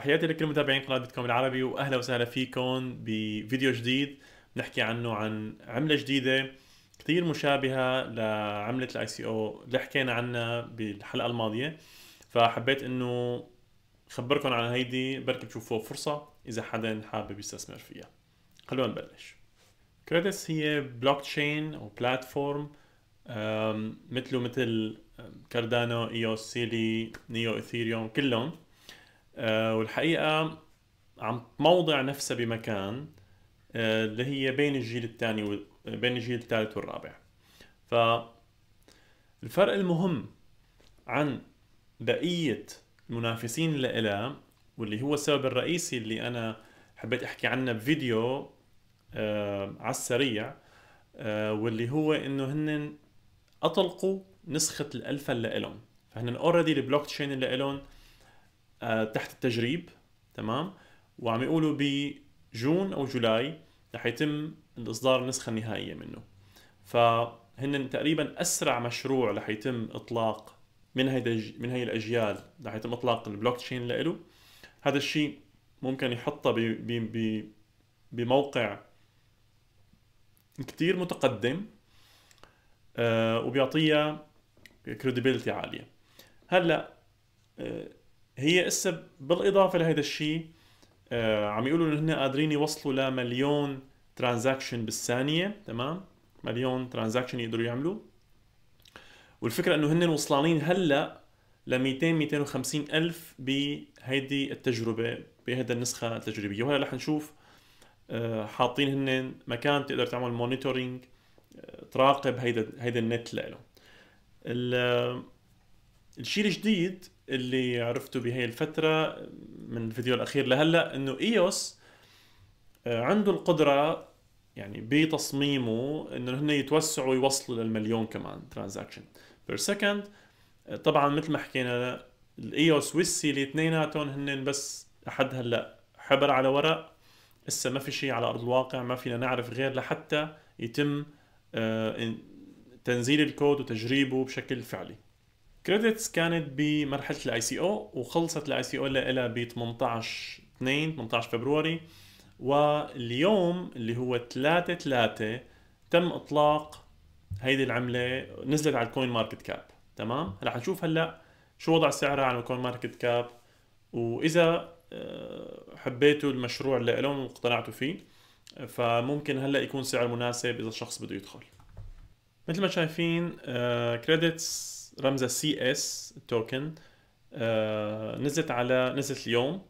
تحياتي لكل متابعين قناه بيتكوم العربي واهلا وسهلا فيكم بفيديو جديد بنحكي عنه عن عمله جديده كثير مشابهه لعمله الاي سي او اللي حكينا عنها بالحلقه الماضيه فحبيت انه خبركم عن هيدي بركي بتشوفوها فرصه اذا حدا حابب يستثمر فيها خلونا نبلش كريدس هي بلوك تشين او بلاتفورم مثله مثل كاردانو ايوس سيلي نيو اثيريوم كلهم آه، والحقيقه عم تموضع نفسها بمكان آه، اللي هي بين الجيل الثاني وبين بين الجيل الثالث والرابع ف الفرق المهم عن بقية المنافسين لإلها واللي هو السبب الرئيسي اللي أنا حبيت أحكي عنه بفيديو آه على السريع آه واللي هو إنه هن أطلقوا نسخة الألفا لإلهم فهن أوريدي البلوك تشين لإلهم آه، تحت التجريب تمام وعم يقولوا بجون او جولاي رح يتم اصدار النسخه النهائيه منه فهن تقريبا اسرع مشروع رح يتم اطلاق من هيدا من هي الاجيال رح يتم اطلاق البلوك تشين لإله هذا الشيء ممكن يحطه بموقع كتير متقدم آه، وبيعطيها كريديبيلتي عاليه هلا آه، هي اسا بالاضافه لهذا الشيء آه، عم يقولوا انه هن قادرين يوصلوا لمليون ترانزاكشن بالثانيه تمام مليون ترانزاكشن يقدروا يعملوا والفكره انه هن وصلانين هلا ل 200 250 الف بهيدي التجربه بهذا النسخه التجريبيه وهلا رح نشوف آه، حاطين هن مكان تقدر تعمل مونيتورينج آه، تراقب هيدا هيدا النت لإله الشيء الجديد اللي عرفته بهي الفترة من الفيديو الأخير لهلا إنه إيوس آه، عنده القدرة يعني بتصميمه إنه هن يتوسعوا ويوصلوا للمليون كمان ترانزاكشن بير سكند آه، طبعا مثل ما حكينا الإيوس والسيلي اثنيناتهم هن بس لحد هلا حبر على ورق لسه ما في شيء على أرض الواقع ما فينا نعرف غير لحتى يتم آه، تنزيل الكود وتجريبه بشكل فعلي كريدتس كانت بمرحله الاي سي او وخلصت الاي سي او لها ب 18 2 18 فبروري واليوم اللي هو 3 3 تم اطلاق هيدي العمله نزلت على الكوين ماركت كاب تمام رح نشوف هلا شو وضع سعرها على الكوين ماركت كاب واذا آه، حبيتوا المشروع لهم واقتنعتوا فيه فممكن هلا يكون سعر مناسب اذا الشخص بده يدخل مثل ما شايفين كريدتس آه، رمزها سي اس توكن نزلت على نزلت اليوم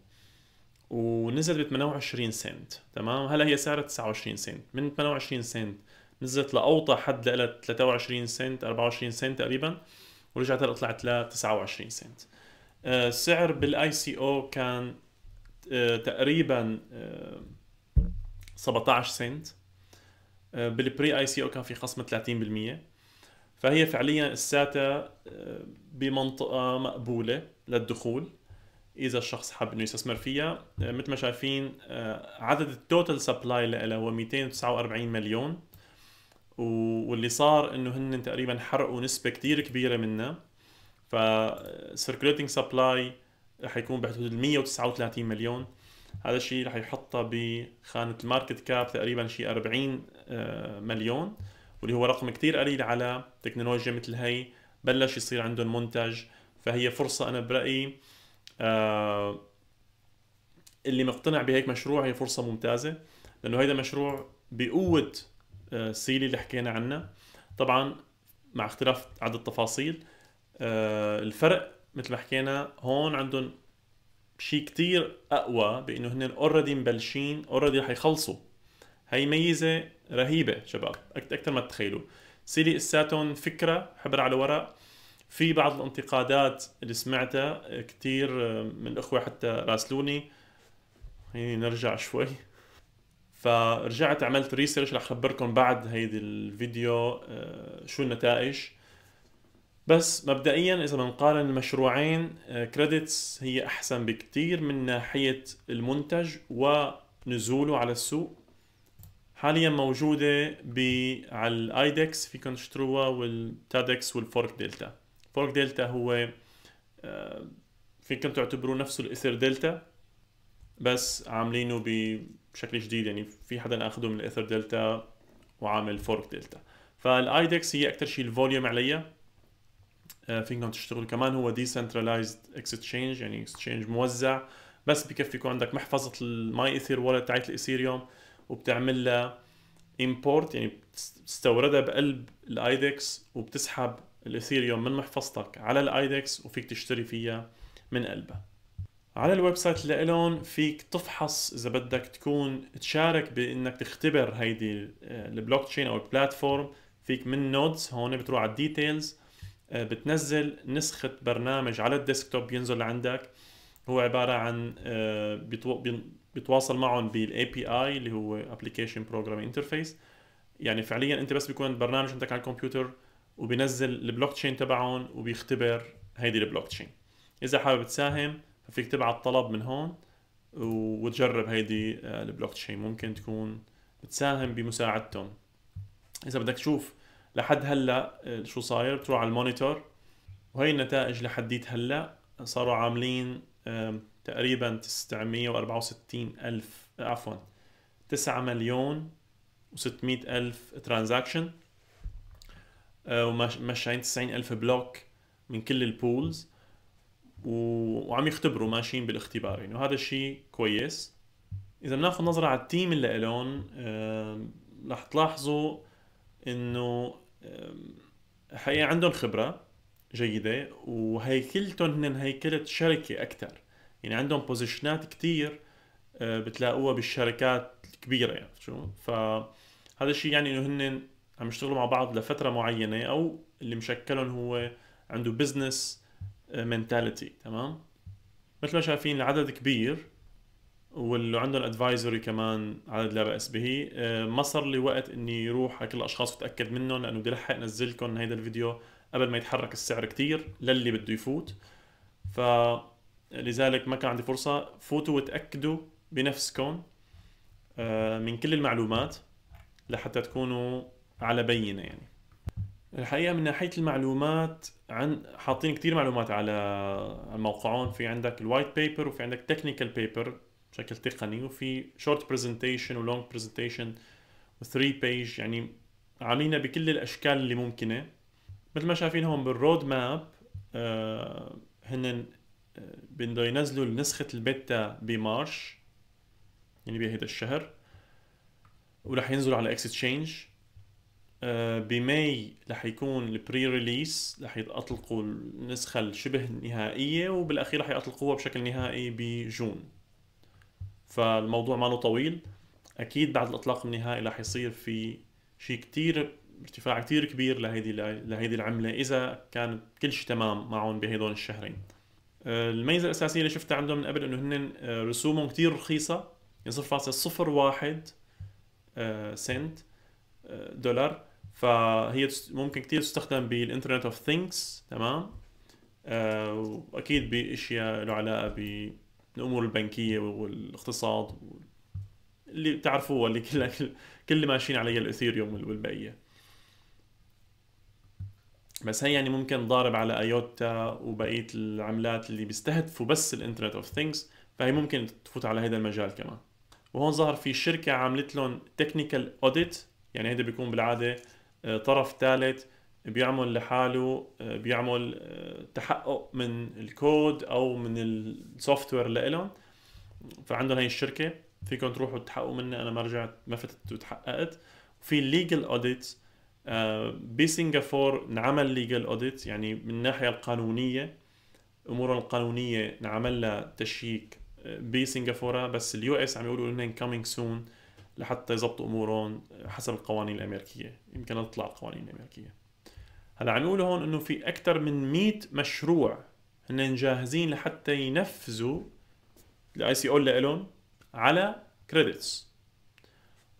ونزلت ب 28 سنت تمام هلا هي سعرها 29 سنت من 28 سنت نزلت لاوطى حد لها 23 سنت 24 سنت تقريبا ورجعت هلا طلعت ل 29 سنت السعر آه، بالاي سي او كان آه، تقريبا 17 آه، سنت بالبري اي سي او كان في خصم 30% فهي فعليا الساتا آه، بمنطقه مقبوله للدخول اذا الشخص حب انه يستثمر فيها آه، مثل ما شايفين آه، عدد التوتال سبلاي لها هو 249 مليون واللي صار انه هن تقريبا حرقوا نسبه كتير كبيره منها ف circulating سبلاي رح يكون بحدود ال 139 مليون هذا الشيء رح يحطها بخانه الماركت كاب تقريبا شيء 40 مليون واللي هو رقم كثير قليل على تكنولوجيا مثل هي بلش يصير عندهم منتج فهي فرصه انا برايي آه اللي مقتنع بهيك مشروع هي فرصه ممتازه لانه هيدا مشروع بقوه آه سيلي اللي حكينا عنه طبعا مع اختلاف عدد التفاصيل آه الفرق مثل ما حكينا هون عندهم شيء كتير اقوى بانه هن اوريدي مبلشين اوريدي رح يخلصوا هي ميزه رهيبه شباب اكثر ما تتخيلوا سيلي اساتهم فكره حبر على ورق في بعض الانتقادات اللي سمعتها آه، كثير آه، من الاخوه حتى راسلوني هيني نرجع شوي فرجعت عملت ريسيرش رح اخبركم بعد هيدي الفيديو آه، شو النتائج بس مبدئيا اذا بنقارن المشروعين كريدتس هي احسن بكتير من ناحيه المنتج ونزوله على السوق حاليا موجوده ب على الايدكس فيكم تشتروها والتادكس والفورك دلتا فورك دلتا هو آه، فيكم تعتبروه نفسه الاثر دلتا بس عاملينه بشكل جديد يعني في حدا اخده من الاثر دلتا وعامل فورك دلتا فالايدكس هي اكثر شيء الفوليوم عليها آه، فيكم تشتغل كمان هو ديسنترلايزد اكستشينج يعني اكستشينج موزع بس بكفي يكون عندك محفظه الماي ايثير ولا تاعت الايثيريوم وبتعمل لها امبورت يعني بتستوردها بقلب الايدكس وبتسحب الاثيريوم من محفظتك على الايدكس وفيك تشتري فيها من قلبها على الويب سايت لإلون فيك تفحص اذا بدك تكون تشارك بانك تختبر هيدي آه، البلوك تشين او البلاتفورم فيك من نودز هون بتروح على الديتيلز آه، بتنزل نسخة برنامج على الديسكتوب ينزل لعندك هو عبارة عن آه، بتواصل معهم بالاي بي اي اللي هو ابلكيشن بروجرام انترفيس يعني فعليا انت بس بيكون البرنامج عندك على الكمبيوتر وبينزل البلوك تشين تبعهم وبيختبر هيدي البلوك تشين اذا حابب تساهم فيك تبعت طلب من هون وتجرب هيدي آه، البلوك تشين ممكن تكون بتساهم بمساعدتهم اذا بدك تشوف لحد هلا آه، شو صاير بتروح على المونيتور وهي النتائج لحديت هلا صاروا عاملين تقريبا 964 ألف عفوا 9 مليون و600 ألف ترانزاكشن آه، وماشيين 90 ألف بلوك من كل البولز وعم يختبروا ماشيين بالاختبار يعني وهذا الشيء كويس اذا بناخذ نظره على التيم اللي لهم رح تلاحظوا انه حقيقه عندهم خبره جيده وهيكلتهم هن هيكله شركه اكثر يعني عندهم بوزيشنات كثير آه، بتلاقوها بالشركات الكبيره يعني شو فهذا الشيء يعني انه هن عم يشتغلوا مع بعض لفتره معينه او اللي مشكلهم هو عنده بزنس منتاليتي آه، تمام مثل ما شايفين العدد كبير واللي عندهم ادفايزري كمان عدد لا باس به ما صار لي وقت اني اروح على كل الاشخاص واتاكد منهم لانه بدي الحق انزل لكم هيدا الفيديو قبل ما يتحرك السعر كتير للي بده يفوت ف لذلك ما كان عندي فرصة فوتوا وتأكدوا بنفسكم آه، من كل المعلومات لحتى تكونوا على بينة يعني الحقيقة من ناحية المعلومات عن حاطين كثير معلومات على موقعهم في عندك الوايت بيبر وفي عندك تكنيكال بيبر بشكل تقني وفي شورت برزنتيشن ولونج برزنتيشن وثري بيج يعني عاملينها بكل الاشكال اللي ممكنه مثل ما شايفين هون بالرود ماب آه هن بده ينزلوا نسخة البيتا بمارش يعني بهيدا الشهر ورح ينزلوا على اكس آه، تشينج بماي رح يكون البري ريليس رح يطلقوا النسخة الشبه النهائية وبالاخير رح يطلقوها بشكل نهائي بجون فالموضوع ما طويل اكيد بعد الاطلاق النهائي رح يصير في شيء كتير ارتفاع كتير كبير لهيدي لهيدي العملة اذا كان كل شيء تمام معهم بهدول الشهرين آه، الميزه الاساسيه اللي شفتها عندهم من قبل انه هن آه، رسومهم كثير رخيصه يعني 0.01 آه، سنت دولار فهي ممكن كثير تستخدم بالانترنت اوف ثينكس تمام واكيد باشياء له علاقه بالامور البنكيه والاقتصاد اللي بتعرفوها اللي كلها كل اللي ماشيين عليها الاثيريوم والبقيه بس هي يعني ممكن ضارب على ايوتا وبقيه العملات اللي بيستهدفوا بس الانترنت اوف ثينجز فهي ممكن تفوت على هذا المجال كمان وهون ظهر في شركه عملت لهم تكنيكال اوديت يعني هذا بيكون بالعاده آه، طرف ثالث بيعمل لحاله آه، بيعمل آه، تحقق من الكود او من السوفت وير لهم فعندهم هي الشركه فيكم تروحوا تحققوا مني انا ما رجعت ما فتت وتحققت في ليجل اوديت آه، بسنغافور انعمل ليجل اوديت يعني من الناحيه القانونيه امورهم القانونيه نعمل لها تشييك آه، بسنغافوره بس اليو اس عم يقولوا انهم كامينج سون لحتى يظبطوا امورهم حسب القوانين الامريكيه يمكن تطلع القوانين الامريكيه هلا عم يقولوا هون انه في اكثر من 100 مشروع هن جاهزين لحتى ينفذوا الاي سي او لهم على كريدتس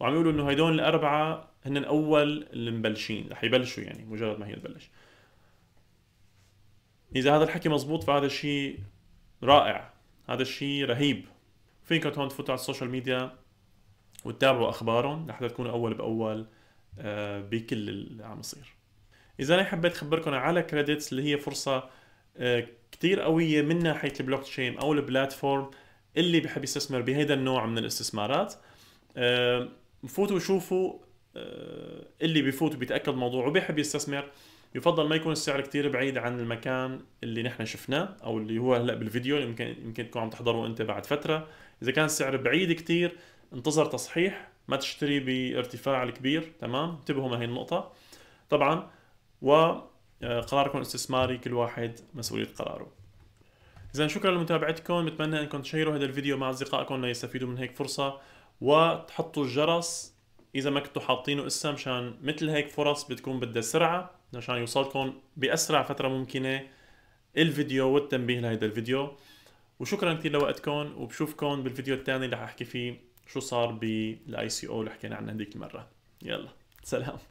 وعم يقولوا انه هدول الاربعه هن اول المبلشين رح يبلشوا يعني مجرد ما هي تبلش اذا هذا الحكي مزبوط فهذا الشيء رائع هذا الشيء رهيب فيكم هون تفوتوا على السوشيال ميديا وتتابعوا اخبارهم لحتى تكونوا اول باول آه، بكل اللي عم يصير اذا انا حبيت اخبركم على كريدتس اللي هي فرصه آه، كتير قويه من ناحيه البلوك تشين او البلاتفورم اللي بحب يستثمر بهذا النوع من الاستثمارات آه، فوتوا شوفوا آه، اللي بيفوت وبيتاكد الموضوع وبيحب يستثمر يفضل ما يكون السعر كتير بعيد عن المكان اللي نحن شفناه او اللي هو هلا بالفيديو يمكن يمكن تكون عم تحضره انت بعد فتره اذا كان السعر بعيد كتير انتظر تصحيح ما تشتري بارتفاع الكبير تمام انتبهوا من هي النقطه طبعا وقراركم آه، الاستثماري كل واحد مسؤوليه قراره اذا شكرا لمتابعتكم بتمنى انكم تشيروا هذا الفيديو مع اصدقائكم ليستفيدوا من هيك فرصه وتحطوا الجرس اذا ما كنتوا حاطينه اسا مشان مثل هيك فرص بتكون بدها سرعه مشان يوصلكم باسرع فتره ممكنه الفيديو والتنبيه لهيدا الفيديو وشكرا كثير لوقتكم وبشوفكم بالفيديو الثاني اللي رح احكي فيه شو صار بالاي سي او اللي حكينا عنه هذيك المره يلا سلام